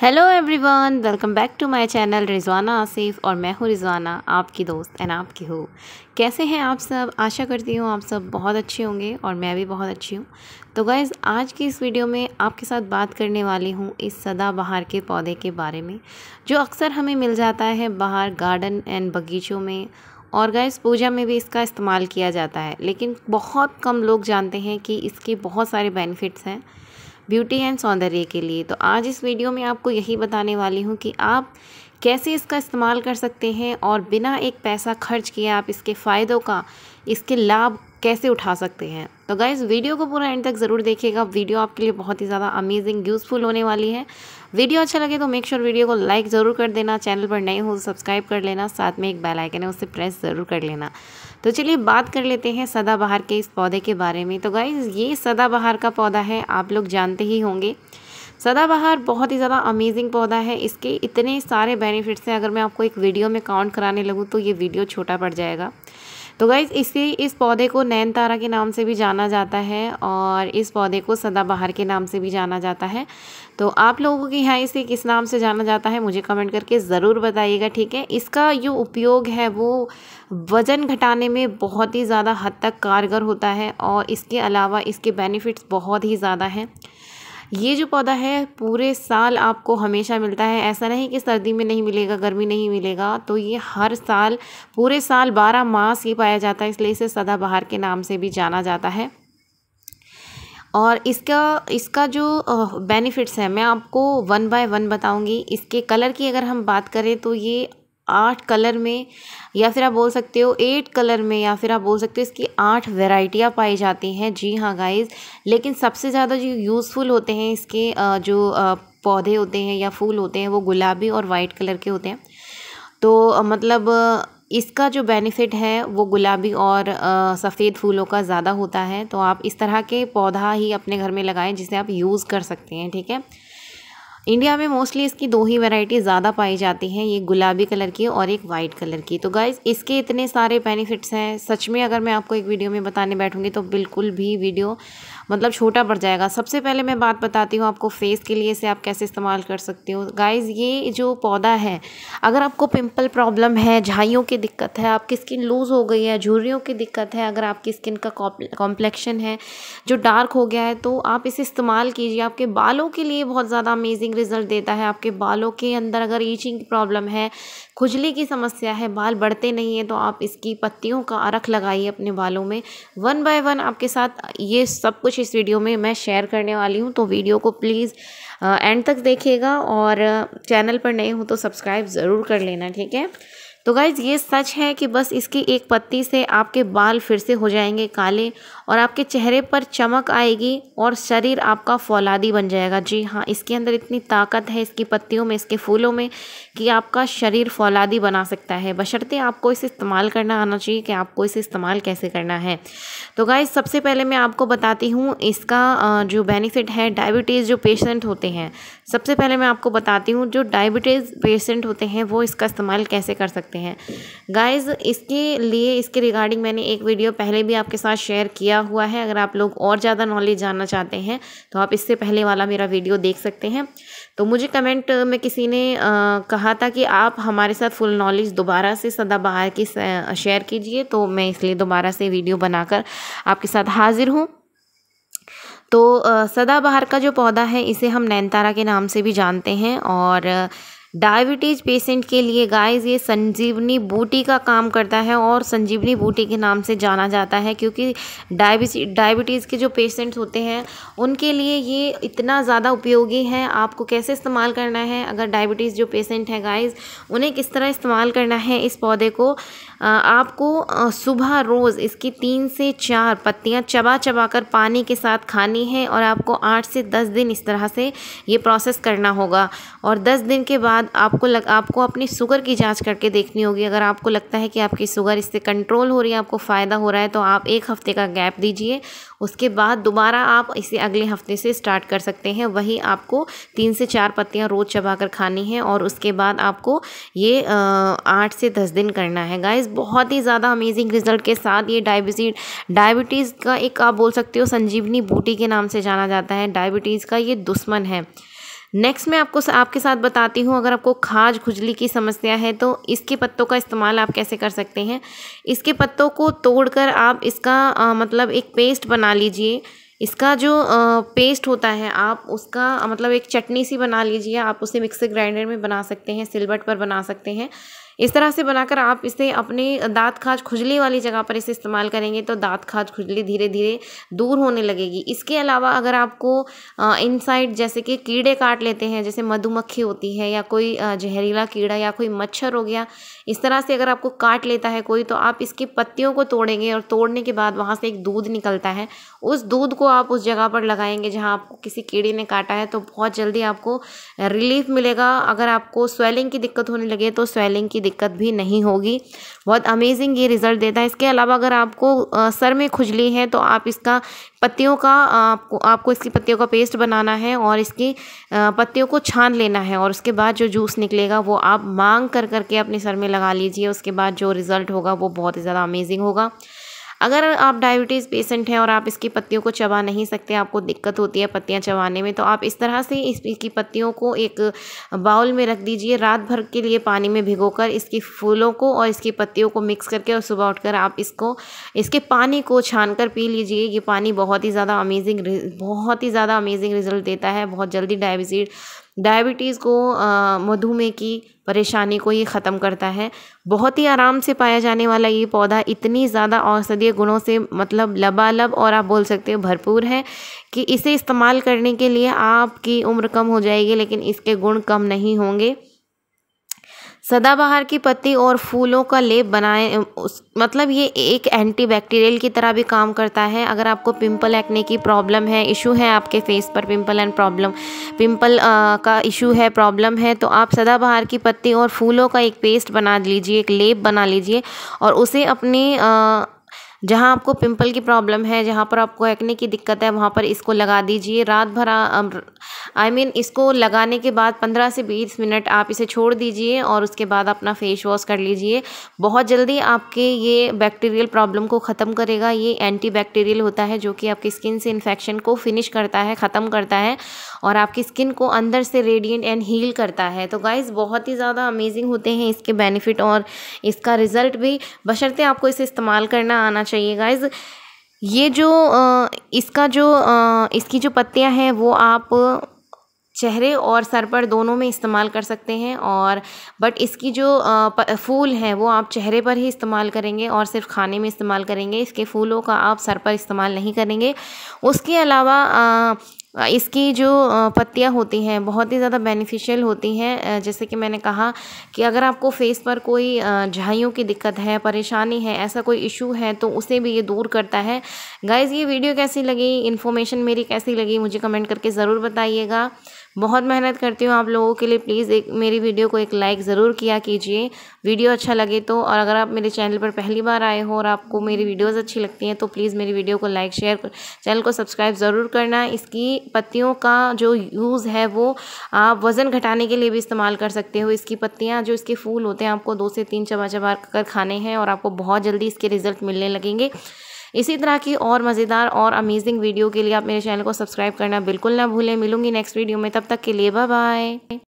hello everyone welcome back to my channel Rizwana Asif और मैं हूँ रिजवाना आपकी दोस्त एंड आपकी हो कैसे हैं आप सब आशा करती हूँ आप सब बहुत अच्छे होंगे और मैं भी बहुत अच्छी हूँ तो गाइज़ आज की इस वीडियो में आपके साथ बात करने वाली हूँ इस सदाबहार के पौधे के बारे में जो अक्सर हमें मिल जाता है बाहर गार्डन एंड बगीचों में और गाइज़ पूजा में भी इसका इस्तेमाल किया जाता है लेकिन बहुत कम लोग जानते हैं कि इसके बहुत सारे बेनिफिट्स हैं ब्यूटी एंड सौंदर्य के लिए तो आज इस वीडियो में आपको यही बताने वाली हूँ कि आप कैसे इसका इस्तेमाल कर सकते हैं और बिना एक पैसा खर्च किए आप इसके फ़ायदों का इसके लाभ कैसे उठा सकते हैं तो गाइज़ वीडियो को पूरा एंड तक ज़रूर देखिएगा वीडियो आपके लिए बहुत ही ज़्यादा अमेजिंग यूज़फुल होने वाली है वीडियो अच्छा लगे तो मेक श्योर sure वीडियो को लाइक ज़रूर कर देना चैनल पर नए हो तो सब्सक्राइब कर लेना साथ में एक बेल आइकन है उसे प्रेस ज़रूर कर लेना तो चलिए बात कर लेते हैं सदाबहार के इस पौधे के बारे में तो गाइज़ ये सदाबहार का पौधा है आप लोग जानते ही होंगे सदाबहार बहुत ही ज़्यादा अमेजिंग पौधा है इसके इतने सारे बेनिफिट्स हैं अगर मैं आपको एक वीडियो में काउंट कराने लगूँ तो ये वीडियो छोटा पड़ जाएगा तो गाइज इसके इस पौधे को नैन तारा के नाम से भी जाना जाता है और इस पौधे को सदाबहार के नाम से भी जाना जाता है तो आप लोगों के यहाँ इसे किस नाम से जाना जाता है मुझे कमेंट करके ज़रूर बताइएगा ठीक है इसका जो उपयोग है वो वज़न घटाने में बहुत ही ज़्यादा हद तक कारगर होता है और इसके अलावा इसके बेनिफिट्स बहुत ही ज़्यादा हैं ये जो पौधा है पूरे साल आपको हमेशा मिलता है ऐसा नहीं कि सर्दी में नहीं मिलेगा गर्मी नहीं मिलेगा तो ये हर साल पूरे साल बारह मास ये पाया जाता है इसलिए इसे सदाबहार के नाम से भी जाना जाता है और इसका इसका जो बेनिफिट्स है मैं आपको वन बाय वन बताऊंगी इसके कलर की अगर हम बात करें तो ये आठ कलर में या फिर आप बोल सकते हो एट कलर में या फिर आप बोल सकते हो इसकी आठ वेराइटियाँ पाई जाती हैं जी हाँ गाइस लेकिन सबसे ज़्यादा जो यूज़फुल होते हैं इसके जो पौधे होते हैं या फूल होते हैं वो गुलाबी और वाइट कलर के होते हैं तो मतलब इसका जो बेनिफिट है वो गुलाबी और सफ़ेद फूलों का ज़्यादा होता है तो आप इस तरह के पौधा ही अपने घर में लगाएं जिसे आप यूज़ कर सकते हैं ठीक है इंडिया में मोस्टली इसकी दो ही वैरायटी ज़्यादा पाई जाती हैं ये गुलाबी कलर की और एक वाइट कलर की तो गाइज़ इसके इतने सारे बेनिफिट्स हैं सच में अगर मैं आपको एक वीडियो में बताने बैठूँगी तो बिल्कुल भी वीडियो मतलब छोटा पड़ जाएगा सबसे पहले मैं बात बताती हूँ आपको फेस के लिए इसे आप कैसे इस्तेमाल कर सकते हो गाइज़ ये जो पौधा है अगर आपको पिंपल प्रॉब्लम है झाइयों की दिक्कत है आपकी स्किन लूज़ हो गई है झुर्रियों की दिक्कत है अगर आपकी स्किन का कॉम्प्लेक्शन है जो डार्क हो गया है तो आप इसे इस्तेमाल कीजिए आपके बालों के लिए बहुत ज़्यादा अमेजिंग रिजल्ट देता है आपके बालों के अंदर अगर ईचिंग की प्रॉब्लम है खुजली की समस्या है बाल बढ़ते नहीं है तो आप इसकी पत्तियों का अरख लगाइए अपने बालों में वन बाय वन आपके साथ ये सब कुछ कुछ इस वीडियो में मैं शेयर करने वाली हूँ तो वीडियो को प्लीज़ एंड uh, तक देखिएगा और चैनल uh, पर नए हो तो सब्सक्राइब ज़रूर कर लेना ठीक है तो गाइज ये सच है कि बस इसकी एक पत्ती से आपके बाल फिर से हो जाएंगे काले और आपके चेहरे पर चमक आएगी और शरीर आपका फौलादी बन जाएगा जी हाँ इसके अंदर इतनी ताकत है इसकी पत्तियों में इसके फूलों में कि आपका शरीर फौलादी बना सकता है बशर्ते आपको इसे इस्तेमाल करना आना चाहिए कि आपको इसे इस्तेमाल कैसे करना है तो गाइज सबसे पहले मैं आपको बताती हूँ इसका जो बेनिफिट है डायबिटीज़ जो पेशेंट होते हैं सबसे पहले मैं आपको बताती हूँ जो डायबिटीज़ पेशेंट होते हैं वो इसका इस्तेमाल कैसे कर सकते सकते हैं गाइस इसके लिए इसके रिगार्डिंग मैंने एक वीडियो पहले भी आपके साथ शेयर किया हुआ है अगर आप लोग और ज़्यादा नॉलेज जानना चाहते हैं तो आप इससे पहले वाला मेरा वीडियो देख सकते हैं तो मुझे कमेंट में किसी ने आ, कहा था कि आप हमारे साथ फुल नॉलेज दोबारा से सदाबहार की शेयर कीजिए तो मैं इसलिए दोबारा से वीडियो बनाकर आपके साथ हाजिर हूँ तो सदाबहार का जो पौधा है इसे हम नैनतारा के नाम से भी जानते हैं और डायबिटीज पेशेंट के लिए गाइस ये संजीवनी बूटी का काम करता है और संजीवनी बूटी के नाम से जाना जाता है क्योंकि डायबिटी डायबिटीज़ के जो पेशेंट्स होते हैं उनके लिए ये इतना ज़्यादा उपयोगी है आपको कैसे इस्तेमाल करना है अगर डायबिटीज़ जो पेशेंट है गाइस उन्हें किस तरह इस्तेमाल करना है इस पौधे को आपको सुबह रोज़ इसकी तीन से चार पत्तियाँ चबा चबा कर पानी के साथ खानी है और आपको आठ से दस दिन इस तरह से ये प्रोसेस करना होगा और दस दिन के बाद आपको लग आपको अपनी शुगर की जांच करके देखनी होगी अगर आपको लगता है कि आपकी शुगर इससे कंट्रोल हो रही है आपको फ़ायदा हो रहा है तो आप एक हफ़्ते का गैप दीजिए उसके बाद दोबारा आप इसे अगले हफ्ते से स्टार्ट कर सकते हैं वही आपको तीन से चार पत्तियाँ रोज़ चबा कर खानी हैं और उसके बाद आपको ये आठ से दस दिन करना है गाइस बहुत ही ज़्यादा अमेजिंग रिजल्ट के साथ ये डायबिटीज डायबिटीज़ का एक आप बोल सकते हो संजीवनी बूटी के नाम से जाना जाता है डायबिटीज़ का ये दुश्मन है नेक्स्ट मैं आपको आपके साथ बताती हूँ अगर आपको खाज खुजली की समस्या है तो इसके पत्तों का इस्तेमाल आप कैसे कर सकते हैं इसके पत्तों को तोड़कर आप इसका आ, मतलब एक पेस्ट बना लीजिए इसका जो आ, पेस्ट होता है आप उसका मतलब एक चटनी सी बना लीजिए आप उसे मिक्सर ग्राइंडर में बना सकते हैं सिलबट पर बना सकते हैं इस तरह से बनाकर आप इसे अपने दाँत खाज खुजली वाली जगह पर इसे इस्तेमाल करेंगे तो दाँत खाज खुजली धीरे धीरे दूर होने लगेगी इसके अलावा अगर आपको इनसाइड जैसे कि कीड़े काट लेते हैं जैसे मधुमक्खी होती है या कोई जहरीला कीड़ा या कोई मच्छर हो गया इस तरह से अगर आपको काट लेता है कोई तो आप इसकी पत्तियों को तोड़ेंगे और तोड़ने के बाद वहाँ से एक दूध निकलता है उस दूध को आप उस जगह पर लगाएंगे जहाँ आपको किसी कीड़े ने काटा है तो बहुत जल्दी आपको रिलीफ मिलेगा अगर आपको स्वेलिंग की दिक्कत होने लगे तो स्वेलिंग की दिक्कत भी नहीं होगी बहुत अमेजिंग ये रिज़ल्ट देता है इसके अलावा अगर आपको सर में खुजली है तो आप इसका पत्तियों का आपको आपको इसकी पत्तियों का पेस्ट बनाना है और इसकी पत्तियों को छान लेना है और उसके बाद जो जूस निकलेगा वो आप मांग कर करके अपने सर में लगा लीजिए उसके बाद जो रिज़ल्ट होगा वो बहुत ही ज़्यादा अमेजिंग होगा अगर आप डायबिटीज़ पेशेंट हैं और आप इसकी पत्तियों को चबा नहीं सकते आपको दिक्कत होती है पत्तियाँ चबाने में तो आप इस तरह से इसकी पत्तियों को एक बाउल में रख दीजिए रात भर के लिए पानी में भिगोकर इसकी फूलों को और इसकी पत्तियों को मिक्स करके और सुबह उठकर आप इसको इसके पानी को छान कर पी लीजिए ये पानी बहुत ही ज़्यादा अमेजिंग बहुत ही ज़्यादा अमेजिंग रिजल्ट देता है बहुत जल्दी डायबिटीज डायबिटीज़ को मधुमेह की परेशानी को ये ख़त्म करता है बहुत ही आराम से पाया जाने वाला ये पौधा इतनी ज़्यादा औषधीय गुणों से मतलब लबालब और आप बोल सकते हो भरपूर है कि इसे इस्तेमाल करने के लिए आपकी उम्र कम हो जाएगी लेकिन इसके गुण कम नहीं होंगे सदाबहार की पत्ती और फूलों का लेप बनाए उस मतलब ये एक एंटीबैक्टीरियल की तरह भी काम करता है अगर आपको पिंपल एक्ने की प्रॉब्लम है इशू है आपके फेस पर पिंपल एंड प्रॉब्लम पिंपल का इशू है प्रॉब्लम है तो आप सदाबहार की पत्ती और फूलों का एक पेस्ट बना लीजिए एक लेप बना लीजिए और उसे अपने जहाँ आपको पिंपल की प्रॉब्लम है जहाँ पर आपको एक्ने की दिक्कत है वहाँ पर इसको लगा दीजिए रात भर आई मीन इसको लगाने के बाद पंद्रह से बीस मिनट आप इसे छोड़ दीजिए और उसके बाद अपना फेस वॉश कर लीजिए बहुत जल्दी आपके ये बैक्टीरियल प्रॉब्लम को ख़त्म करेगा ये एंटी बैक्टीरियल होता है जो कि आपकी स्किन से इन्फेक्शन को फिनिश करता है ख़त्म करता है और आपकी स्किन को अंदर से रेडिएंट एंड हील करता है तो गाइज़ बहुत ही ज़्यादा अमेजिंग होते हैं इसके बेनिफिट और इसका रिज़ल्ट भी बशर्ते आपको इसे इस्तेमाल करना आना चाहिए चाहिए गाइज़ ये जो इसका जो इसकी जो पत्तियां हैं वो आप चेहरे और सर पर दोनों में इस्तेमाल कर सकते हैं और बट इसकी जो फूल हैं वो आप चेहरे पर ही इस्तेमाल करेंगे और सिर्फ खाने में इस्तेमाल करेंगे इसके फूलों का आप सर पर इस्तेमाल नहीं करेंगे उसके अलावा इसकी जो पत्तियाँ होती हैं बहुत ही ज़्यादा बेनिफिशियल होती हैं जैसे कि मैंने कहा कि अगर आपको फेस पर कोई झाइयों की दिक्कत है परेशानी है ऐसा कोई इशू है तो उसे भी ये दूर करता है गाइज़ ये वीडियो कैसी लगी इन्फॉर्मेशन मेरी कैसी लगी मुझे कमेंट करके ज़रूर बताइएगा बहुत मेहनत करती हूँ आप लोगों के लिए प्लीज़ एक मेरी वीडियो को एक लाइक ज़रूर किया कीजिए वीडियो अच्छा लगे तो और अगर आप मेरे चैनल पर पहली बार आए हो और आपको मेरी वीडियोज़ अच्छी लगती हैं तो प्लीज़ मेरी वीडियो को लाइक शेयर चैनल को सब्सक्राइब ज़रूर करना इसकी पत्तियों का जो यूज़ है वो आप वज़न घटाने के लिए भी इस्तेमाल कर सकते हो इसकी पत्तियाँ जो इसके फूल होते हैं आपको दो से तीन चबा चबा कर खाने हैं और आपको बहुत जल्दी इसके रिज़ल्ट मिलने लगेंगे इसी तरह की और मज़ेदार और अमेजिंग वीडियो के लिए आप मेरे चैनल को सब्सक्राइब करना बिल्कुल ना भूलें मिलूंगी नेक्स्ट वीडियो में तब तक के लिए बाय बाय